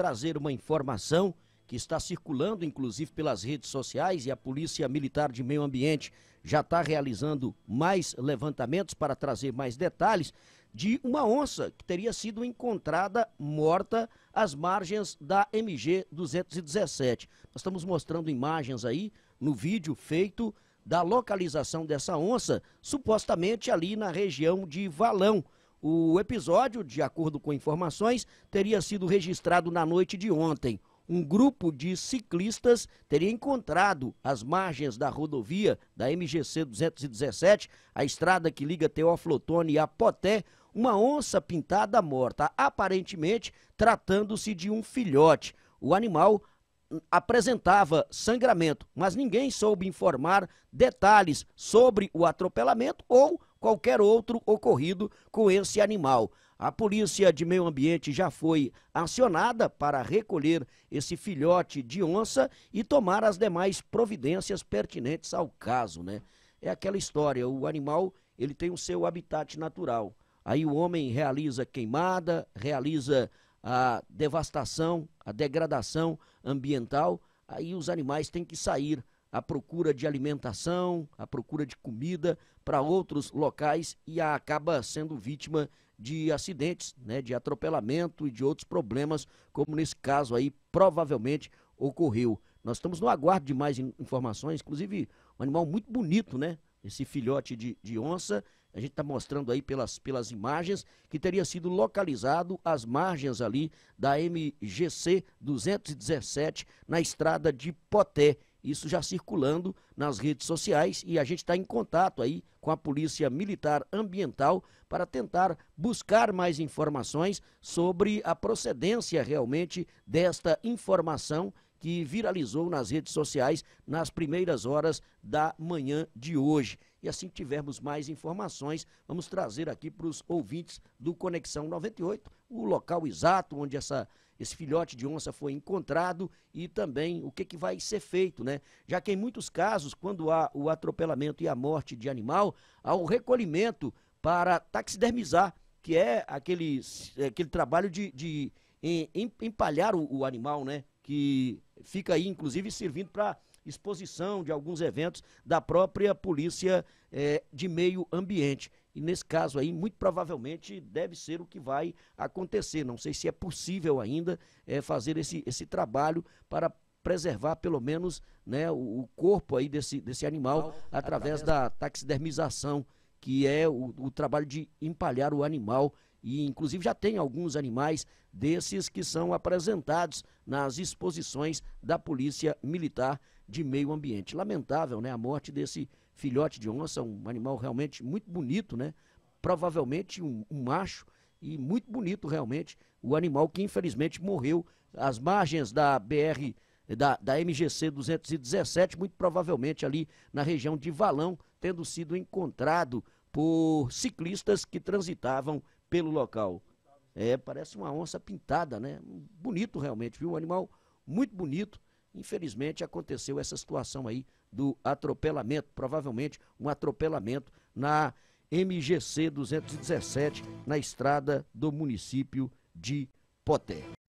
trazer uma informação que está circulando, inclusive, pelas redes sociais, e a Polícia Militar de Meio Ambiente já está realizando mais levantamentos para trazer mais detalhes de uma onça que teria sido encontrada morta às margens da MG 217. Nós estamos mostrando imagens aí no vídeo feito da localização dessa onça, supostamente ali na região de Valão. O episódio, de acordo com informações, teria sido registrado na noite de ontem. Um grupo de ciclistas teria encontrado as margens da rodovia da MGC 217, a estrada que liga Teoflotone a Poté, uma onça pintada morta, aparentemente tratando-se de um filhote. O animal hum, apresentava sangramento, mas ninguém soube informar detalhes sobre o atropelamento ou qualquer outro ocorrido com esse animal. A Polícia de Meio Ambiente já foi acionada para recolher esse filhote de onça e tomar as demais providências pertinentes ao caso, né? É aquela história, o animal, ele tem o seu habitat natural. Aí o homem realiza queimada, realiza a devastação, a degradação ambiental, aí os animais têm que sair a procura de alimentação, a procura de comida para outros locais e acaba sendo vítima de acidentes, né, de atropelamento e de outros problemas, como nesse caso aí provavelmente ocorreu. Nós estamos no aguardo de mais informações, inclusive um animal muito bonito, né? Esse filhote de, de onça, a gente está mostrando aí pelas, pelas imagens, que teria sido localizado às margens ali da MGC 217, na estrada de Poté, isso já circulando nas redes sociais e a gente está em contato aí com a Polícia Militar Ambiental para tentar buscar mais informações sobre a procedência realmente desta informação que viralizou nas redes sociais nas primeiras horas da manhã de hoje. E assim que tivermos mais informações, vamos trazer aqui para os ouvintes do Conexão 98 o local exato onde essa, esse filhote de onça foi encontrado e também o que, que vai ser feito, né? Já que em muitos casos, quando há o atropelamento e a morte de animal, há o recolhimento para taxidermizar, que é aquele, é aquele trabalho de, de em, empalhar o, o animal, né? Que fica aí, inclusive, servindo para exposição de alguns eventos da própria Polícia é, de Meio Ambiente. E nesse caso aí, muito provavelmente, deve ser o que vai acontecer. Não sei se é possível ainda é, fazer esse, esse trabalho para preservar pelo menos né, o, o corpo aí desse, desse animal através da taxidermização, que é o, o trabalho de empalhar o animal e inclusive já tem alguns animais desses que são apresentados nas exposições da Polícia Militar de Meio Ambiente. Lamentável, né, a morte desse filhote de onça, um animal realmente muito bonito, né? Provavelmente um, um macho e muito bonito realmente, o animal que infelizmente morreu às margens da BR da, da MGC 217, muito provavelmente ali na região de Valão, tendo sido encontrado por ciclistas que transitavam pelo local. É, parece uma onça pintada, né? Bonito realmente, viu? Um animal muito bonito. Infelizmente aconteceu essa situação aí do atropelamento, provavelmente um atropelamento na MGC 217, na estrada do município de Poté.